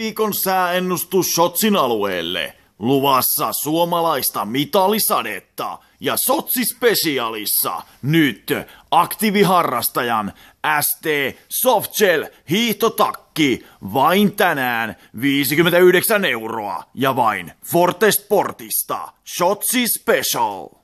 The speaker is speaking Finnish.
Viikon sääennustus Sotsin alueelle. Luvassa suomalaista mitalisadetta ja Sotsi-spesialissa nyt aktiiviharrastajan ST Softshell hiihtotakki vain tänään 59 euroa ja vain Forte Sportista Shotsi Special.